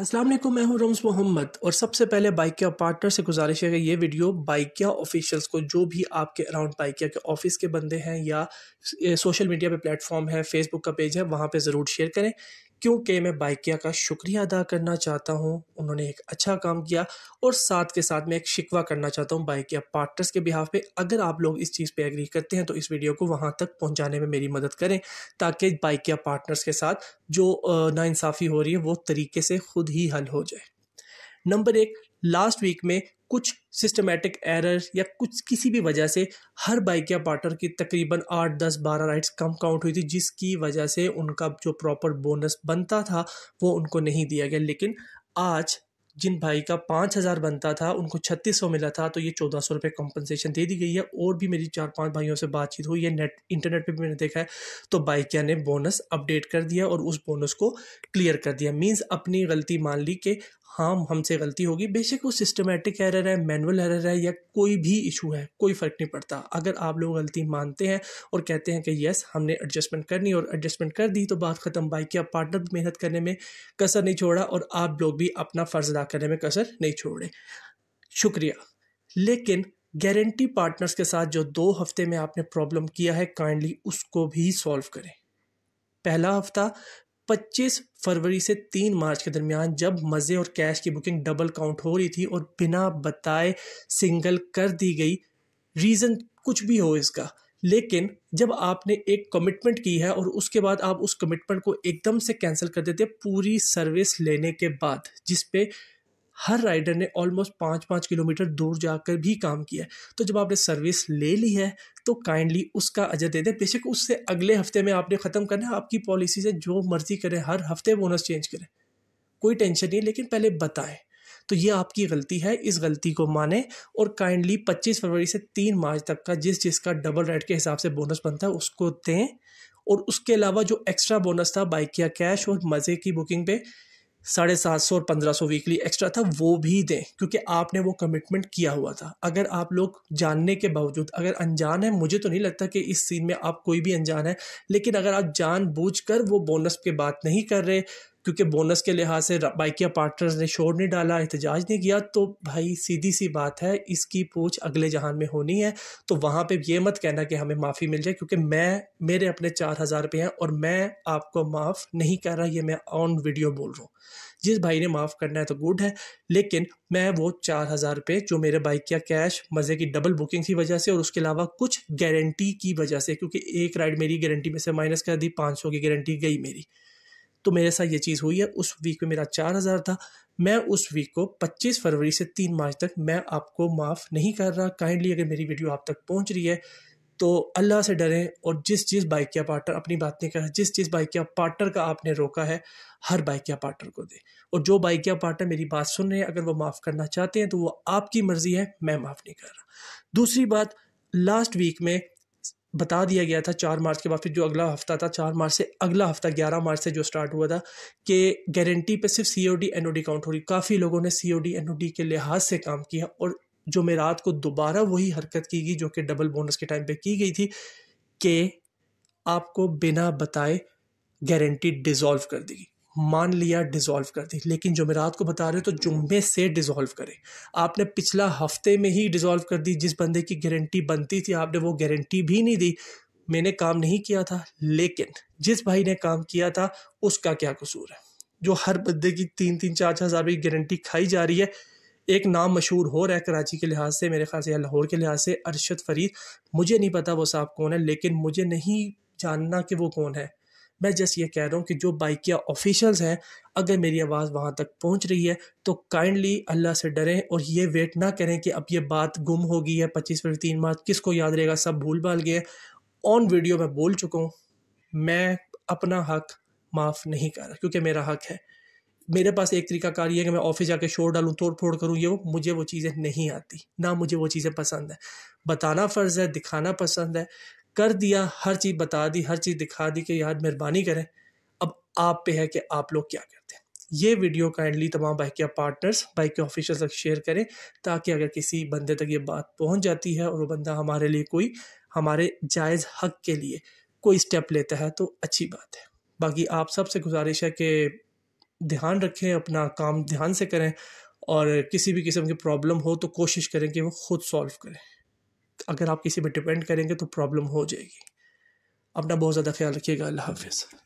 अस्सलाम वालेकुम मैं हूं रोम्स मोहम्मद और सबसे पहले बाइकिया पार्टनर से गुजारिश है कि ये वीडियो बाइकिया ऑफिशियल्स को जो भी आपके अराउंड बाइकिया के ऑफिस के बंदे हैं या सोशल मीडिया पे प्लेटफॉर्म है फेसबुक का पेज है वहाँ पे ज़रूर शेयर करें क्योंकि मैं बाइकिया का शुक्रिया अदा करना चाहता हूँ उन्होंने एक अच्छा काम किया और साथ के साथ मैं एक शिकवा करना चाहता हूँ बाइकिया पार्टनर्स के बिहाफ पे अगर आप लोग इस चीज़ पे एग्री करते हैं तो इस वीडियो को वहाँ तक पहुँचाने में मेरी मदद करें ताकि बाइकिया पार्टनर्स के साथ जो नाइंसाफ़ी हो रही है वो तरीके से खुद ही हल हो जाए नंबर एक लास्ट वीक में कुछ सिस्टमेटिक एरर या कुछ किसी भी वजह से हर बाइक या पार्टनर की तकरीबन आठ दस बारह राइड्स कम काउंट हुई थी जिसकी वजह से उनका जो प्रॉपर बोनस बनता था वो उनको नहीं दिया गया लेकिन आज जिन भाई का पाँच हज़ार बनता था उनको छत्तीस सौ मिला था तो ये चौदह सौ रुपये कंपनसेशन दे दी गई है और भी मेरी चार पांच भाइयों से बातचीत हुई है नेट इंटरनेट पे भी मैंने देखा है तो बाइकिया ने बोनस अपडेट कर दिया और उस बोनस को क्लियर कर दिया मींस अपनी गलती मान ली कि हाँ हमसे गलती होगी बेशक वो सिस्टमेटिक एरर है मैनुअल एरर है या कोई भी इशू है कोई फ़र्क नहीं पड़ता अगर आप लोग गलती मानते हैं और कहते हैं कि यस हमने एडजस्टमेंट करनी और एडजस्टमेंट कर दी तो बात ख़त्म बाई कि आप पार्टनर भी मेहनत करने में कसर नहीं छोड़ा और आप लोग भी अपना फ़र्ज़ अदा करने में कसर नहीं छोड़े शुक्रिया लेकिन गारंटी पार्टनर्स के साथ जो दो हफ्ते में आपने प्रॉब्लम किया है काइंडली उसको भी सॉल्व करें पहला हफ्ता 25 फरवरी से 3 मार्च के दरमियान जब मज़े और कैश की बुकिंग डबल काउंट हो रही थी और बिना बताए सिंगल कर दी गई रीज़न कुछ भी हो इसका लेकिन जब आपने एक कमिटमेंट की है और उसके बाद आप उस कमिटमेंट को एकदम से कैंसिल कर देते पूरी सर्विस लेने के बाद जिस पे हर राइडर ने ऑलमोस्ट पाँच पाँच किलोमीटर दूर जाकर भी काम किया तो जब आपने सर्विस ले ली है तो काइंडली उसका अजर दे दें बेशक उससे अगले हफ्ते में आपने ख़त्म करना है आपकी पॉलिसी से जो मर्जी करें हर हफ्ते बोनस चेंज करें कोई टेंशन नहीं लेकिन पहले बताएं तो ये आपकी गलती है इस गलती को माने और काइंडली 25 फरवरी से 3 मार्च तक का जिस जिसका डबल रेट के हिसाब से बोनस बनता है उसको दें और उसके अलावा जो एक्स्ट्रा बोनस था बाइक या कैश और मज़े की बुकिंग पे साढ़े सात सौ और पंद्रह सौ वीकली एक्स्ट्रा था वो भी दें क्योंकि आपने वो कमिटमेंट किया हुआ था अगर आप लोग जानने के बावजूद अगर अनजान है मुझे तो नहीं लगता कि इस सीन में आप कोई भी अनजान है लेकिन अगर आप जान बूझ कर वो बोनस के बात नहीं कर रहे क्योंकि बोनस के लिहाज से बाइकिया पार्टनर्स ने शोर नहीं डाला एहतजाज नहीं किया तो भाई सीधी सी बात है इसकी पूछ अगले जहान में होनी है तो वहाँ पे ये मत कहना कि हमें माफ़ी मिल जाए क्योंकि मैं मेरे अपने चार हज़ार रुपये हैं और मैं आपको माफ़ नहीं कर रहा ये मैं ऑन वीडियो बोल रहा हूँ जिस भाई ने माफ़ करना है तो गुड है लेकिन मैं वो चार हज़ार रुपये जो मेरे बाइक का कैश मज़े की डबल बुकिंग की वजह से और उसके अलावा कुछ गारंटी की वजह से क्योंकि एक राइड मेरी गारंटी में से माइनस कर दी पाँच सौ की गारंटी गई मेरी तो मेरे साथ ये चीज़ हुई है उस वीक में मेरा चार हज़ार था मैं उस वीक को 25 फरवरी से 3 मार्च तक मैं आपको माफ़ नहीं कर रहा काइंडली अगर मेरी वीडियो आप तक पहुंच रही है तो अल्लाह से डरें और जिस जिस बाइक या पार्टनर अपनी बात नहीं कर रहा जिस जिस बाइक या पार्टनर का आपने रोका है हर बाइक या पार्टनर को दें और जो बाइक या पार्टनर मेरी बात सुन रहे हैं अगर वो माफ़ करना चाहते हैं तो वो आपकी मर्ज़ी है मैं माफ़ नहीं कर रहा दूसरी बात लास्ट वीक में बता दिया गया था चार मार्च के बाद फिर जो अगला हफ्ता था चार मार्च से अगला हफ्ता ग्यारह मार्च से जो स्टार्ट हुआ था कि गारंटी पे सिर्फ C O D N O D count हो रही काफ़ी लोगों ने C O D N O D के लिहाज से काम किया और जुमेरात को दोबारा वही हरकत की गई जो कि डबल बोनस के टाइम पर की गई थी कि आपको बिना बताए गारंटी डिज़ोल्व कर दी गई मान लिया डिज़ोल्व कर दी लेकिन जुमेरात को बता रहे हो तो जुम्मे से डिज़ोल्व करें आपने पिछला हफ्ते में ही डिज़ोल्व कर दी जिस बंदे की गारंटी बनती थी आपने वो गारंटी भी नहीं दी मैंने काम नहीं किया था लेकिन जिस भाई ने काम किया था उसका क्या कसूर है जो हर बंदे की तीन तीन चार चार हज़ार की गारंटी खाई जा रही है एक नाम मशहूर हो रहा है कराची के लिहाज से मेरे ख्याल से या लाहौर के लिहाज से अरशद फरीद मुझे नहीं पता वो साहब कौन है लेकिन मुझे नहीं जानना कि वो कौन है मैं जस्ट ये कह रहा हूँ कि जो बाइकिया ऑफिशल्स हैं अगर मेरी आवाज़ वहाँ तक पहुँच रही है तो काइंडली अल्लाह से डरें और ये वेट ना करें कि अब ये बात गुम हो गई है पच्चीस फरवरी तीन मार्च किसको याद रहेगा सब भूल भाल गए ऑन वीडियो मैं बोल चुका हूँ मैं अपना हक माफ़ नहीं कर रहा क्योंकि मेरा हक है मेरे पास एक तरीकाकार ये है कि मैं ऑफिस जाके शोर डालूँ तोड़ फोड़ करूँ ये वो मुझे वो चीज़ें नहीं आती ना मुझे वो चीज़ें पसंद है बताना फ़र्ज़ है दिखाना पसंद है कर दिया हर चीज़ बता दी हर चीज़ दिखा दी कि यार मेहरबानी करें अब आप पे है कि आप लोग क्या करते हैं ये वीडियो काइंडली तमाम बाइक के पार्टनर्स बाइक के ऑफिशल तक शेयर करें ताकि अगर किसी बंदे तक ये बात पहुंच जाती है और वो बंदा हमारे लिए कोई हमारे जायज़ हक के लिए कोई स्टेप लेता है तो अच्छी बात है बाकी आप सबसे गुजारिश है कि ध्यान रखें अपना काम ध्यान से करें और किसी भी किस्म की प्रॉब्लम हो तो कोशिश करें कि वो ख़ुद सॉल्व करें अगर आप किसी पर डिपेंड करेंगे तो प्रॉब्लम हो जाएगी अपना बहुत ज़्यादा ख्याल रखिएगा अल्लाह हाफिज़